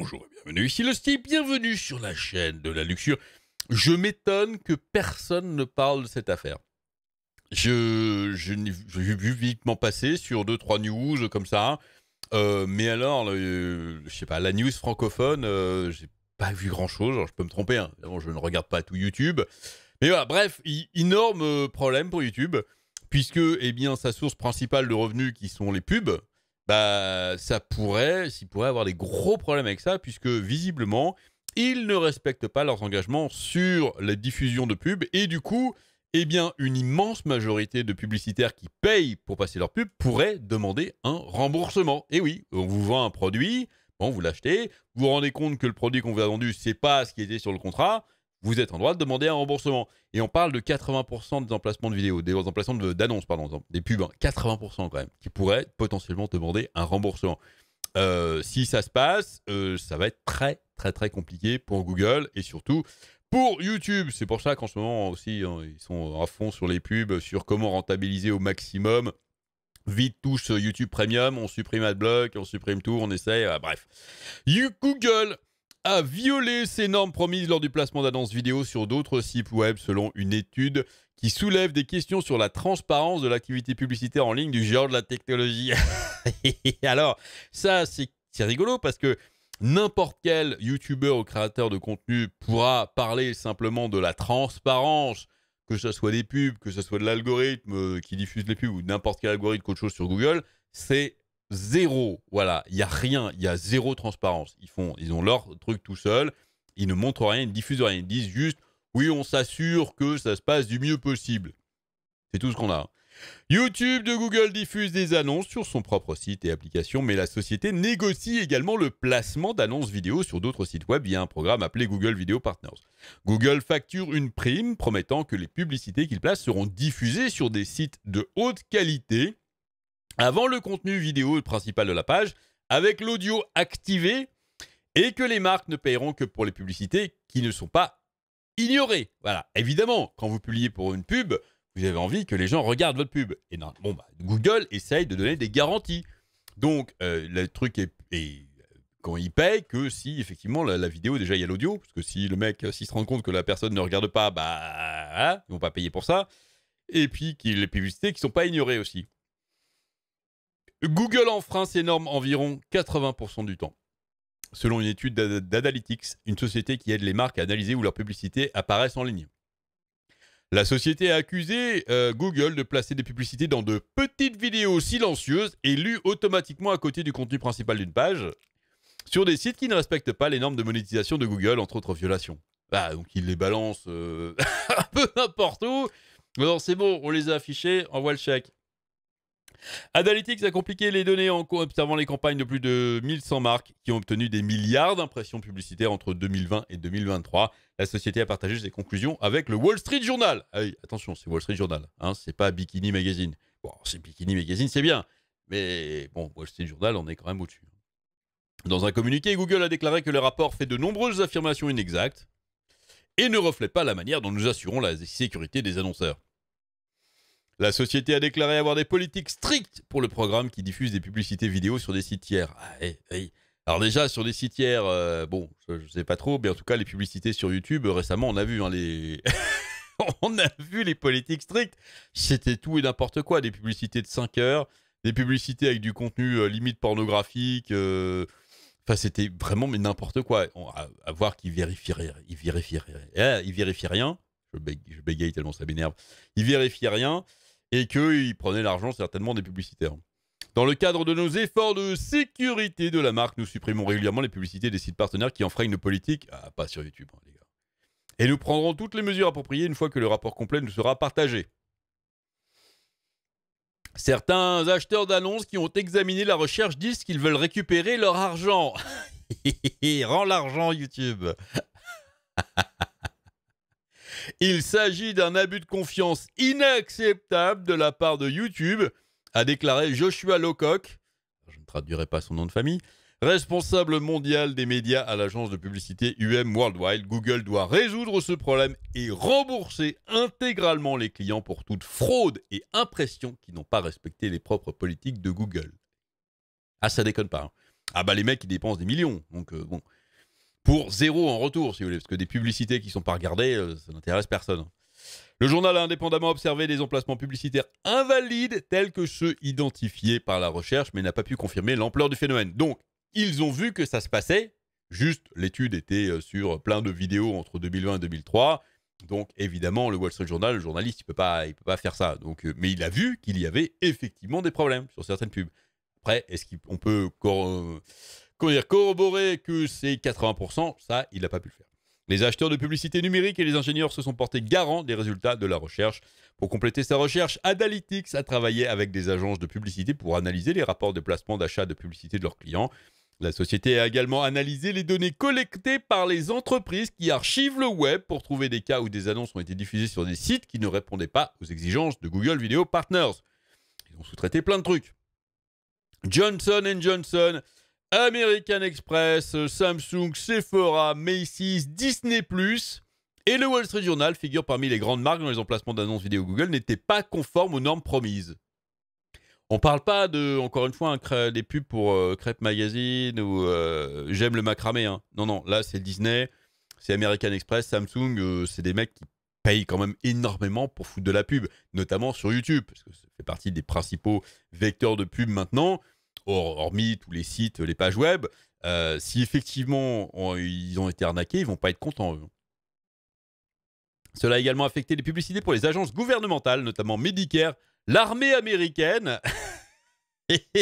Bonjour et bienvenue, ici le Steve, bienvenue sur la chaîne de la luxure. Je m'étonne que personne ne parle de cette affaire. Je, l'ai vu vitement passer sur 2-3 news comme ça. Euh, mais alors, je sais pas, la news francophone, euh, j'ai pas vu grand chose. je peux me tromper, hein. je ne regarde pas tout YouTube. Mais voilà, bref, énorme euh, problème pour YouTube, puisque eh bien, sa source principale de revenus qui sont les pubs, bah, ça pourrait, avoir des gros problèmes avec ça, puisque visiblement, ils ne respectent pas leurs engagements sur la diffusion de pubs, et du coup, eh bien, une immense majorité de publicitaires qui payent pour passer leur pub pourraient demander un remboursement. Et oui, on vous vend un produit, bon, vous l'achetez, vous vous rendez compte que le produit qu'on vous a vendu, c'est pas ce qui était sur le contrat, vous êtes en droit de demander un remboursement. Et on parle de 80% des emplacements de vidéos, des emplacements d'annonces, pardon, des pubs, 80% hein. quand même, qui pourraient potentiellement demander un remboursement. Euh, si ça se passe, euh, ça va être très, très, très compliqué pour Google et surtout pour YouTube. C'est pour ça qu'en ce moment aussi, hein, ils sont à fond sur les pubs, sur comment rentabiliser au maximum. Vite touche YouTube Premium, on supprime AdBlock, on supprime tout, on essaye, euh, bref. You Google a violé ses normes promises lors du placement d'annonces vidéo sur d'autres sites web selon une étude qui soulève des questions sur la transparence de l'activité publicitaire en ligne du genre de la technologie. Alors, ça, c'est rigolo parce que n'importe quel YouTuber ou créateur de contenu pourra parler simplement de la transparence, que ce soit des pubs, que ce soit de l'algorithme euh, qui diffuse les pubs ou n'importe quel algorithme qu'autre chose sur Google. C'est zéro, voilà, il n'y a rien, il y a zéro transparence. Ils, font, ils ont leur truc tout seul, ils ne montrent rien, ils ne diffusent rien, ils disent juste, oui, on s'assure que ça se passe du mieux possible. C'est tout ce qu'on a. YouTube de Google diffuse des annonces sur son propre site et application, mais la société négocie également le placement d'annonces vidéo sur d'autres sites web via un programme appelé Google Video Partners. Google facture une prime promettant que les publicités qu'il place seront diffusées sur des sites de haute qualité avant le contenu vidéo principal de la page, avec l'audio activé, et que les marques ne paieront que pour les publicités qui ne sont pas ignorées. Voilà, évidemment, quand vous publiez pour une pub, vous avez envie que les gens regardent votre pub. Et non, bah, Google essaye de donner des garanties. Donc, euh, le truc est, quand il paye que si effectivement la, vidéo déjà il y a l'audio parce que si le mec euh, s'il se rend compte que la personne ne regarde pas bah ils hein, ils vont pas payer pour ça et puis les publicités qui sont pas ignorées aussi Google en France énorme environ 80% du temps. Selon une étude d'Analytics, une société qui aide les marques à analyser où leurs publicités apparaissent en ligne. La société a accusé euh, Google de placer des publicités dans de petites vidéos silencieuses et lues automatiquement à côté du contenu principal d'une page sur des sites qui ne respectent pas les normes de monétisation de Google, entre autres violations. Bah donc ils les balance euh, un peu n'importe où. Alors c'est bon, on les a affichés, envoie le chèque. Analytics a compliqué les données en observant les campagnes de plus de 1100 marques qui ont obtenu des milliards d'impressions publicitaires entre 2020 et 2023. La société a partagé ses conclusions avec le Wall Street Journal. Ah attention, c'est Wall Street Journal, hein, c'est pas Bikini Magazine. Bon, c'est Bikini Magazine, c'est bien, mais bon, Wall Street Journal, on est quand même au-dessus. Dans un communiqué, Google a déclaré que le rapport fait de nombreuses affirmations inexactes et ne reflète pas la manière dont nous assurons la sécurité des annonceurs. La société a déclaré avoir des politiques strictes pour le programme qui diffuse des publicités vidéo sur des sites tiers. Ah, eh, eh. Alors déjà, sur des sites tiers, euh, bon, je ne sais pas trop, mais en tout cas, les publicités sur YouTube, euh, récemment, on a vu hein, les... on a vu les politiques strictes. C'était tout et n'importe quoi. Des publicités de 5 heures, des publicités avec du contenu euh, limite pornographique. Enfin, c'était vraiment mais n'importe quoi. à, voir qu'ils vérifieraient, ils eh, rien. Je, bégaye tellement ça m'énerve. Ils vérifient rien et qu'ils prenaient l'argent certainement des publicitaires. Dans le cadre de nos efforts de sécurité de la marque, nous supprimons régulièrement les publicités des sites partenaires qui enfreignent nos politiques. Ah, pas sur YouTube, hein, les gars. Et nous prendrons toutes les mesures appropriées une fois que le rapport complet nous sera partagé. Certains acheteurs d'annonces qui ont examiné la recherche disent qu'ils veulent récupérer leur argent. Rends l'argent, YouTube. Il s'agit d'un abus de confiance inacceptable de la part de YouTube, a déclaré Joshua Locock, je ne traduirai pas son nom de famille, responsable mondial des médias à l'agence de publicité UM Worldwide. Google doit résoudre ce problème et rembourser intégralement les clients pour toute fraude et impression qui n'ont pas respecté les propres politiques de Google. Ah, ça déconne pas. Hein. Ah bah les mecs, ils dépensent des millions, donc euh, bon pour zéro en retour, si vous voulez, parce que des publicités qui ne sont pas regardées, euh, ça n'intéresse personne. Le journal a indépendamment observé des emplacements publicitaires invalides tels que ceux identifiés par la recherche, mais n'a pas pu confirmer l'ampleur du phénomène. Donc, ils ont vu que ça se passait, juste l'étude était euh, sur plein de vidéos entre 2020 et 2003. Donc, évidemment, le Wall Street Journal, le journaliste, il ne peut, pas, il peut pas faire ça. Donc, euh, mais il a vu qu'il y avait effectivement des problèmes sur certaines pubs. Après, est-ce qu'on peut corroborer que c'est 80%, ça, il n'a pas pu le faire. Les acheteurs de publicité numérique et les ingénieurs se sont portés garants des résultats de la recherche. Pour compléter sa recherche, Adalytics a travaillé avec des agences de publicité pour analyser les rapports de placement d'achat de publicité de leurs clients. La société a également analysé les données collectées par les entreprises qui archivent le web pour trouver des cas où des annonces ont été diffusées sur des sites qui ne répondaient pas aux exigences de Google Video Partners. Ils ont sous-traité plein de trucs. Johnson Johnson American Express, Samsung, Sephora, Macy's, Disney ⁇ et le Wall Street Journal figurent parmi les grandes marques dont les emplacements d'annonces vidéo Google n'étaient pas conformes aux normes promises. On parle pas de, encore une fois, des pubs pour euh, Crêpe Magazine ou euh, J'aime le macramé. Hein. Non, non, là c'est Disney, c'est American Express, Samsung, euh, c'est des mecs qui payent quand même énormément pour foutre de la pub, notamment sur YouTube, parce que ça fait partie des principaux vecteurs de pub maintenant hormis tous les sites, les pages web, euh, si effectivement ils ont été arnaqués, ils vont pas être contents. Eux. Cela a également affecté les publicités pour les agences gouvernementales, notamment Medicare, l'armée américaine,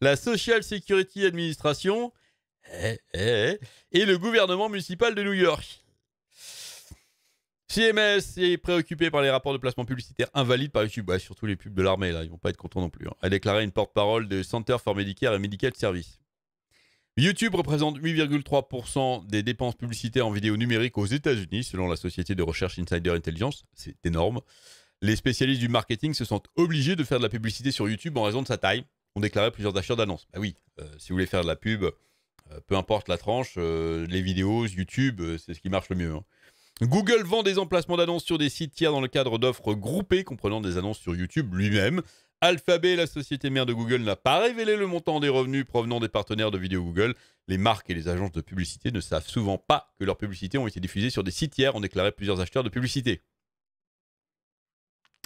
la Social Security Administration eh, eh, eh, et le gouvernement municipal de New York. CMS est préoccupé par les rapports de placement publicitaire invalides par YouTube, bah, surtout les pubs de l'armée, là, ils vont pas être contents non plus. Hein. A déclaré une porte-parole de Center for Medicare et Medical Service. YouTube représente 8,3% des dépenses publicitaires en vidéo numérique aux États-Unis, selon la société de recherche Insider Intelligence. C'est énorme. Les spécialistes du marketing se sentent obligés de faire de la publicité sur YouTube en raison de sa taille, On déclarait plusieurs acheteurs d'annonces. Bah oui, euh, si vous voulez faire de la pub, euh, peu importe la tranche, euh, les vidéos, YouTube, c'est ce qui marche le mieux. Hein. Google vend des emplacements d'annonces sur des sites tiers dans le cadre d'offres groupées comprenant des annonces sur YouTube lui-même. Alphabet, la société mère de Google, n'a pas révélé le montant des revenus provenant des partenaires de vidéo Google. Les marques et les agences de publicité ne savent souvent pas que leurs publicités ont été diffusées sur des sites tiers, ont déclaré plusieurs acheteurs de publicité.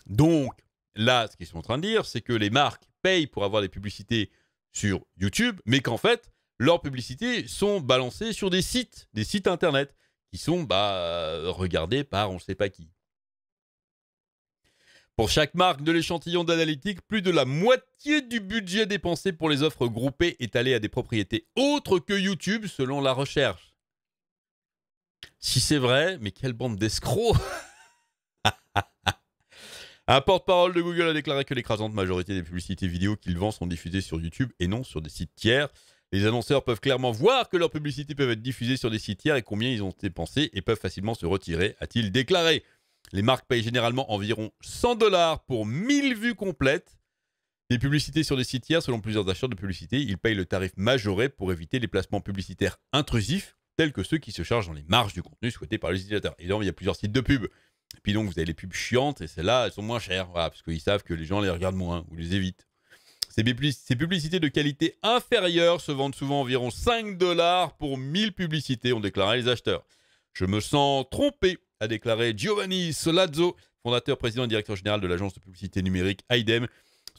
Donc, là, ce qu'ils sont en train de dire, c'est que les marques payent pour avoir des publicités sur YouTube, mais qu'en fait, leurs publicités sont balancées sur des sites, des sites internet qui sont bah, euh, regardés par on ne sait pas qui. Pour chaque marque de l'échantillon d'analytique, plus de la moitié du budget dépensé pour les offres groupées est allé à des propriétés autres que YouTube selon la recherche. Si c'est vrai, mais quelle bande d'escrocs Un porte-parole de Google a déclaré que l'écrasante majorité des publicités vidéo qu'il vend sont diffusées sur YouTube et non sur des sites tiers. Les annonceurs peuvent clairement voir que leurs publicités peuvent être diffusées sur des sites tiers et combien ils ont dépensé et peuvent facilement se retirer, a-t-il déclaré. Les marques payent généralement environ 100 dollars pour 1000 vues complètes. Les publicités sur des sites tiers, selon plusieurs acheteurs de publicité, ils payent le tarif majoré pour éviter les placements publicitaires intrusifs, tels que ceux qui se chargent dans les marges du contenu souhaité par les utilisateurs. Évidemment, il y a plusieurs sites de pub. Et puis donc, vous avez les pubs chiantes, et celles-là, elles sont moins chères, parce qu'ils savent que les gens les regardent moins ou les évitent. Ces, publicités de qualité inférieure se vendent souvent environ 5 dollars pour 1000 publicités, ont déclaré les acheteurs. Je me sens trompé, a déclaré Giovanni Solazzo, fondateur, président et directeur général de l'agence de publicité numérique IDEM.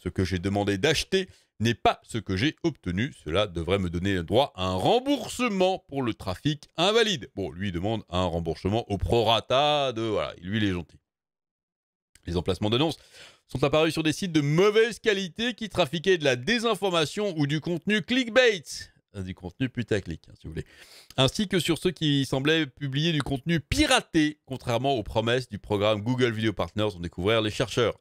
Ce que j'ai demandé d'acheter n'est pas ce que j'ai obtenu. Cela devrait me donner droit à un remboursement pour le trafic invalide. Bon, lui il demande un remboursement au prorata de... Voilà, lui il est gentil. Les emplacements d'annonces sont apparus sur des sites de mauvaise qualité qui trafiquaient de la désinformation ou du contenu clickbait du contenu putaclic, hein, si vous voulez. Ainsi que sur ceux qui semblaient publier du contenu piraté, contrairement aux promesses du programme Google Video Partners ont découvert les chercheurs.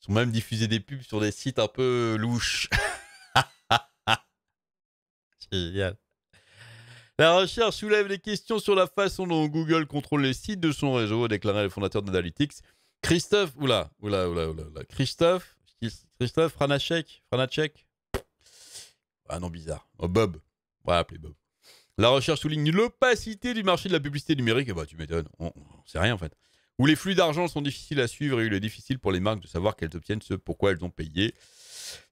Ils ont même diffusé des pubs sur des sites un peu louches. Génial. La recherche soulève les questions sur la façon dont Google contrôle les sites de son réseau, a déclaré le fondateur d'Analytics. Christophe, oula, oula, oula, oula, Christophe, Christophe Franachek, Franachek. Ah non, bizarre. Oh, Bob. On va l'appeler Bob. La recherche souligne l'opacité du marché de la publicité numérique. Et eh bah, ben, tu m'étonnes, on, on sait rien en fait. Où les flux d'argent sont difficiles à suivre et il est difficile pour les marques de savoir qu'elles obtiennent ce pourquoi elles ont payé.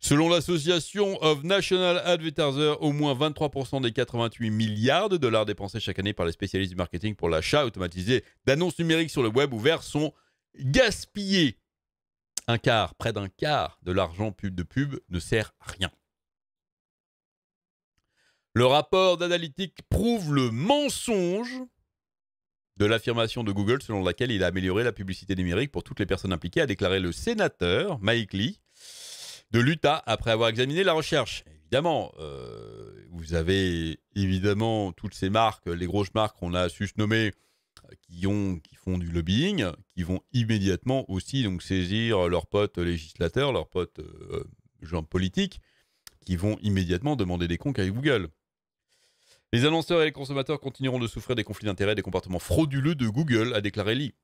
Selon l'Association of National Advertisers, au moins 23% des 88 milliards de dollars dépensés chaque année par les spécialistes du marketing pour l'achat automatisé d'annonces numériques sur le web ouvert sont gaspiller un quart, près d'un quart de l'argent pub de pub ne sert à rien. Le rapport d'analytique prouve le mensonge de l'affirmation de Google selon laquelle il a amélioré la publicité numérique pour toutes les personnes impliquées, a déclaré le sénateur Mike Lee de l'Utah après avoir examiné la recherche. Évidemment, euh, vous avez évidemment toutes ces marques, les grosses marques qu'on a su se nommer qui, ont, qui font du lobbying, qui vont immédiatement aussi donc saisir leurs potes législateurs, leurs potes euh, gens politiques, qui vont immédiatement demander des comptes à Google. Les annonceurs et les consommateurs continueront de souffrir des conflits d'intérêts et des comportements frauduleux de Google, a déclaré Lee.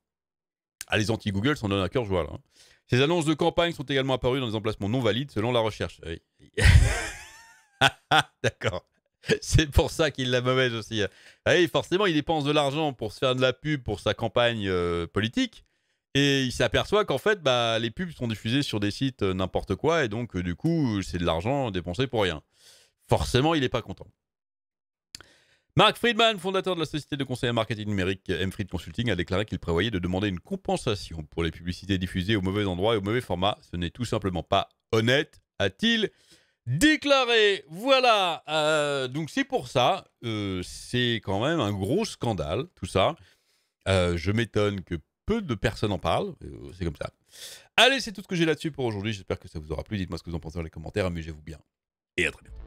Ah, les anti-Google s'en donnent à cœur joie, là. Hein. Ces annonces de campagne sont également apparues dans des emplacements non valides selon la recherche. D'accord. C'est pour ça qu'il la mauvaise aussi. Ah et forcément, il dépense de l'argent pour se faire de la pub pour sa campagne euh, politique. Et il s'aperçoit qu'en fait, bah, les pubs sont diffusées sur des sites euh, n'importe quoi. Et donc, euh, du coup, c'est de l'argent dépensé pour rien. Forcément, il n'est pas content. Mark Friedman, fondateur de la société de conseil en marketing numérique Mfried Consulting, a déclaré qu'il prévoyait de demander une compensation pour les publicités diffusées au mauvais endroit et au mauvais format. Ce n'est tout simplement pas honnête, a-t-il déclaré. Voilà. Euh, donc c'est pour ça, euh, c'est quand même un gros scandale, tout ça. Euh, je m'étonne que peu de personnes en parlent. c'est comme ça. Allez, c'est tout ce que j'ai là-dessus pour aujourd'hui. J'espère que ça vous aura plu. Dites-moi ce que vous en pensez dans les commentaires. Amusez-vous bien. Et à très bientôt.